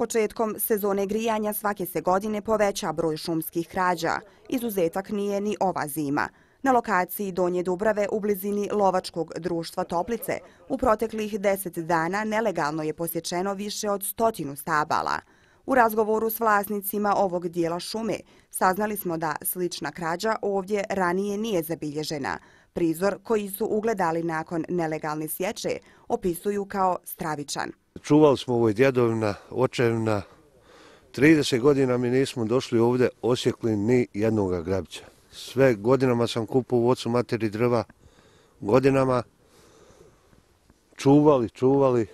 Početkom sezone grijanja svake se godine poveća broj šumskih krađa. Izuzetak nije ni ova zima. Na lokaciji Donje Dubrave u blizini lovačkog društva Toplice u proteklih deset dana nelegalno je posjećeno više od stotinu stabala. U razgovoru s vlasnicima ovog dijela šume saznali smo da slična krađa ovdje ranije nije zabilježena. Prizor koji su ugledali nakon nelegalne sječe opisuju kao stravičan. Čuvali smo ovoj djedovna, očevna. 30 godina mi nismo došli ovdje, osjekli ni jednog grabća. Sve godinama sam kupao u ocu materi drva, godinama čuvali, čuvali,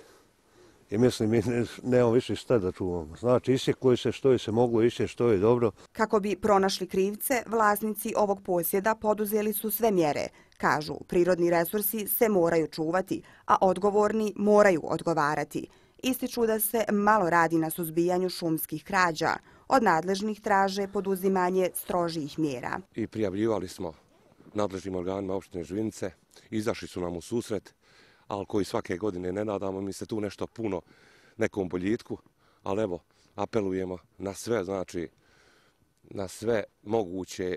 I mislim, mi nemamo više šta da čuvamo. Znači, isje koji se što je se moglo, isje što je dobro. Kako bi pronašli krivce, vlasnici ovog posjeda poduzeli su sve mjere. Kažu, prirodni resursi se moraju čuvati, a odgovorni moraju odgovarati. Ističu da se malo radi na suzbijanju šumskih krađa. Od nadležnih traže poduzimanje strožijih mjera. I prijavljivali smo nadležnim organima opštine Živince, Izašli su nam u susret ali koji svake godine ne nadamo, mi se tu nešto puno nekom boljitku, ali evo, apelujemo na sve, znači, na sve moguće,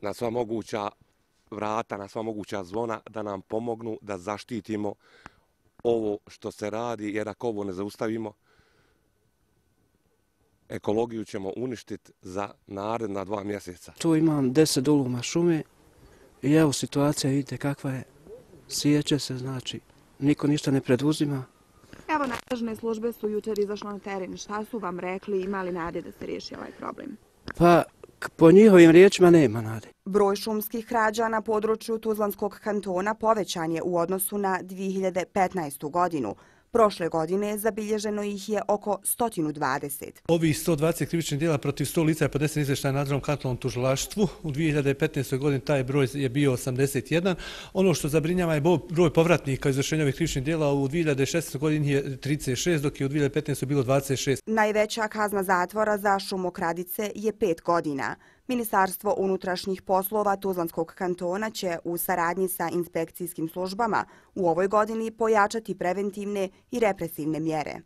na sva moguća vrata, na sva moguća zvona da nam pomognu da zaštitimo ovo što se radi, jer ako ovo ne zaustavimo, ekologiju ćemo uništiti za naredna dva mjeseca. Tu imam deset uluma šume i evo situacija, vidite kakva je, sjeće se, znači, niko ništa ne preduzima. Evo, nadležne službe su jučer izašle na teren. Šta su vam rekli, imali nade da se riješi ovaj problem? Pa, po njihovim riječima nema nade. Broj šumskih krađa na području Tuzlanskog kantona povećan je u odnosu na 2015. godinu. Prošle godine zabilježeno ih je oko 120. Ovi 120 krivičnih dijela protiv 100 lica je podnesen izveštaj na nadzorom kantonom tužilaštvu. U 2015. godini taj broj je bio 81. Ono što zabrinjava je broj povratnika izvršenja ovih krivičnih dijela u 2016. godini je 36, dok je u 2015. bilo 26. Najveća kazna zatvora za šumokradice je 5 godina. Ministarstvo unutrašnjih poslova Tuzlanskog kantona će u saradnji sa inspekcijskim službama u ovoj godini pojačati preventivne i represivne mjere.